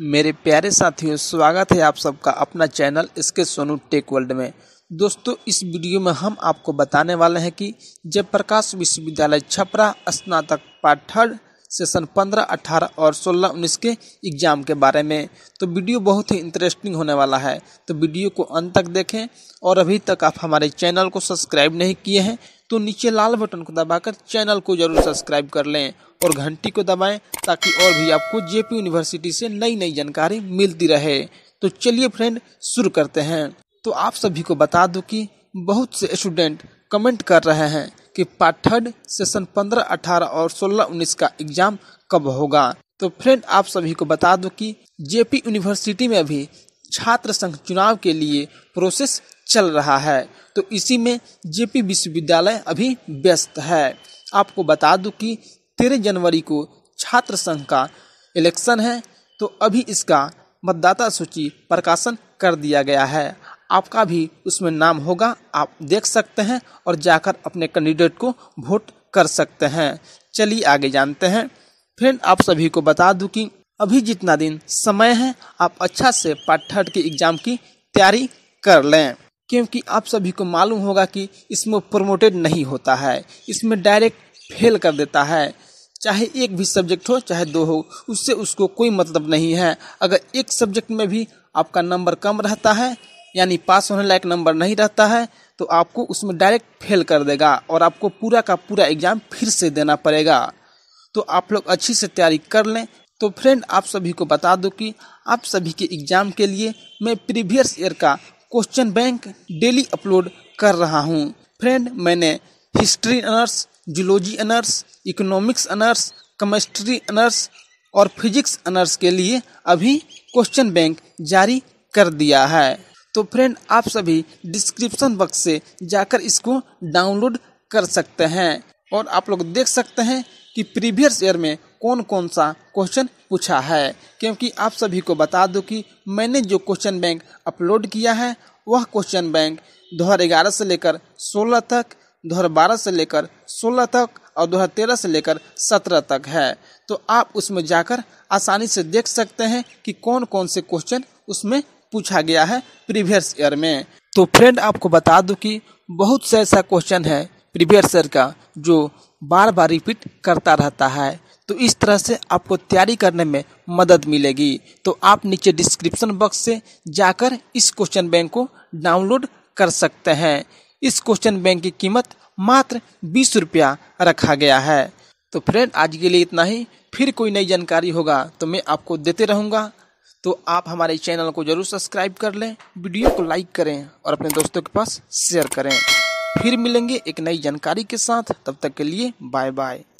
मेरे प्यारे साथियों स्वागत है आप सबका अपना चैनल इसके सोनू टेक वर्ल्ड में दोस्तों इस वीडियो में हम आपको बताने वाले हैं कि जयप्रकाश विश्वविद्यालय छपरा स्नातक पाठ थर्ड सेशन 15, 18 और 16, 19 के एग्जाम के बारे में तो वीडियो बहुत ही इंटरेस्टिंग होने वाला है तो वीडियो को अंत तक देखें और अभी तक आप हमारे चैनल को सब्सक्राइब नहीं किए हैं तो नीचे लाल बटन को दबाकर चैनल को जरूर सब्सक्राइब कर लें और घंटी को दबाएं ताकि और भी आपको जेपी यूनिवर्सिटी से नई नई जानकारी मिलती रहे तो चलिए फ्रेंड शुरू करते हैं तो आप सभी को बता दूं कि बहुत से स्टूडेंट कमेंट कर रहे हैं कि पार्ट थर्ड सेशन पंद्रह अठारह और सोलह उन्नीस का एग्जाम कब होगा तो फ्रेंड आप सभी को बता दूं कि जेपी यूनिवर्सिटी में भी छात्र संघ चुनाव के लिए प्रोसेस चल रहा है तो इसी में जेपी विश्वविद्यालय अभी व्यस्त है आपको बता दूं कि तेरह जनवरी को छात्र संघ का इलेक्शन है तो अभी इसका मतदाता सूची प्रकाशन कर दिया गया है आपका भी उसमें नाम होगा आप देख सकते हैं और जाकर अपने कैंडिडेट को वोट कर सकते हैं चलिए आगे जानते हैं फ्रेंड आप सभी को बता दूं कि अभी जितना दिन समय है आप अच्छा से थर्ड के एग्ज़ाम की तैयारी कर लें क्योंकि आप सभी को मालूम होगा कि इसमें प्रमोटेड नहीं होता है इसमें डायरेक्ट फेल कर देता है चाहे एक भी सब्जेक्ट हो चाहे दो हो उससे उसको कोई मतलब नहीं है अगर एक सब्जेक्ट में भी आपका नंबर कम रहता है यानी पास होने लायक नंबर नहीं रहता है तो आपको उसमें डायरेक्ट फेल कर देगा और आपको पूरा का पूरा एग्ज़ाम फिर से देना पड़ेगा तो आप लोग अच्छी से तैयारी कर लें तो फ्रेंड आप सभी को बता दूं कि आप सभी के एग्ज़ाम के लिए मैं प्रीवियस ईयर का क्वेश्चन बैंक डेली अपलोड कर रहा हूँ फ्रेंड मैंने history honours zoology honours economics honours chemistry honours और फिजिक्स अनर्स के लिए अभी क्वेश्चन बैंक जारी कर दिया है तो फ्रेंड आप सभी डिस्क्रिप्शन बॉक्स से जाकर इसको डाउनलोड कर सकते हैं और आप लोग देख सकते हैं कि प्रीवियस ईयर में कौन कौन सा क्वेश्चन पूछा है क्योंकि आप सभी को बता दूं कि मैंने जो क्वेश्चन बैंक अपलोड किया है वह क्वेश्चन बैंक दो हज़ार ग्यारह से लेकर सोलह तक दो हज़ार बारह से लेकर सोलह तक और दो हज़ार तेरह से लेकर सत्रह तक है तो आप उसमें जाकर आसानी से देख सकते हैं कि कौन कौन से क्वेश्चन उसमें पूछा गया है प्रीवियस ईयर में तो फ्रेंड आपको बता दूं कि बहुत से ऐसा क्वेश्चन है प्रीवियस ईयर का जो बार बार रिपीट करता रहता है तो इस तरह से आपको तैयारी करने में मदद मिलेगी तो आप नीचे डिस्क्रिप्शन बॉक्स से जाकर इस क्वेश्चन बैंक को डाउनलोड कर सकते हैं इस क्वेश्चन बैंक की कीमत मात्र बीस रुपया रखा गया है तो फ्रेंड आज के लिए इतना ही फिर कोई नई जानकारी होगा तो मैं आपको देते रहूँगा तो आप हमारे चैनल को जरूर सब्सक्राइब कर लें वीडियो को लाइक करें और अपने दोस्तों के पास शेयर करें फिर मिलेंगे एक नई जानकारी के साथ तब तक के लिए बाय बाय